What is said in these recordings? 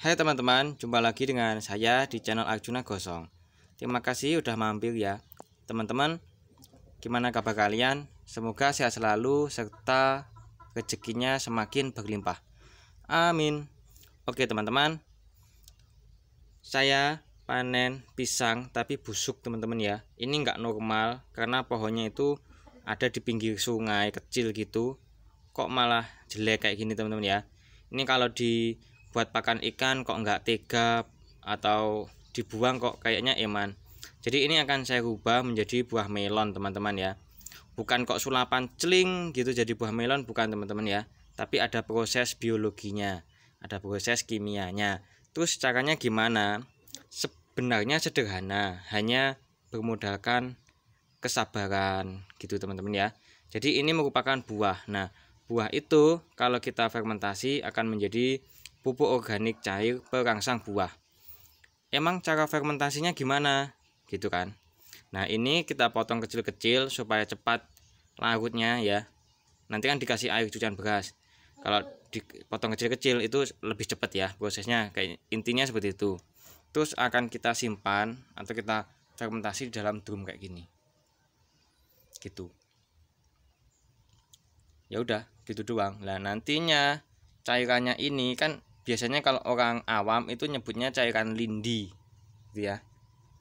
Hai teman-teman, jumpa lagi dengan saya di channel Arjuna Gosong. Terima kasih sudah mampir ya. Teman-teman, gimana kabar kalian? Semoga sehat selalu serta rezekinya semakin berlimpah. Amin. Oke teman-teman, saya panen pisang tapi busuk teman-teman ya. Ini nggak normal karena pohonnya itu ada di pinggir sungai kecil gitu. Kok malah jelek kayak gini teman-teman ya. Ini kalau di buat pakan ikan kok nggak tega atau dibuang kok kayaknya eman jadi ini akan saya ubah menjadi buah melon teman-teman ya bukan kok sulapan celing gitu jadi buah melon bukan teman-teman ya tapi ada proses biologinya ada proses kimianya terus caranya gimana sebenarnya sederhana hanya bermodalkan kesabaran gitu teman-teman ya jadi ini merupakan buah nah buah itu kalau kita fermentasi akan menjadi pupuk organik cair perangsang buah. Emang cara fermentasinya gimana? Gitu kan. Nah, ini kita potong kecil-kecil supaya cepat larutnya ya. Nanti kan dikasih air cucian beras. Kalau dipotong kecil-kecil itu lebih cepat ya prosesnya kayak intinya seperti itu. Terus akan kita simpan atau kita fermentasi di dalam drum kayak gini. Gitu. Ya udah, gitu doang. Nah, nantinya cairannya ini kan biasanya kalau orang awam itu nyebutnya cairan lindi gitu ya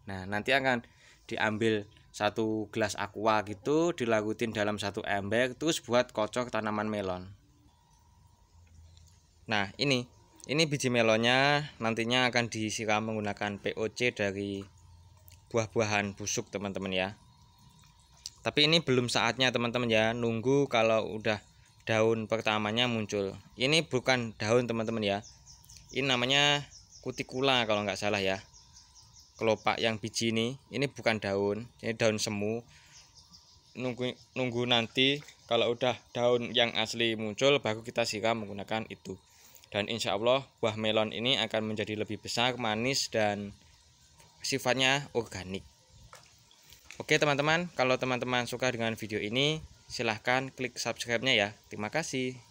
nah nanti akan diambil satu gelas aqua gitu dilarutin dalam satu ember terus buat kocok tanaman melon nah ini ini biji melonnya nantinya akan disiram menggunakan POC dari buah-buahan busuk teman-teman ya tapi ini belum saatnya teman-teman ya nunggu kalau udah daun pertamanya muncul ini bukan daun teman-teman ya ini namanya kutikula kalau nggak salah ya kelopak yang biji ini ini bukan daun ini daun semu nunggu nunggu nanti kalau udah daun yang asli muncul baru kita siram menggunakan itu dan insya Allah buah melon ini akan menjadi lebih besar manis dan sifatnya organik oke teman-teman kalau teman-teman suka dengan video ini silahkan klik subscribe nya ya terima kasih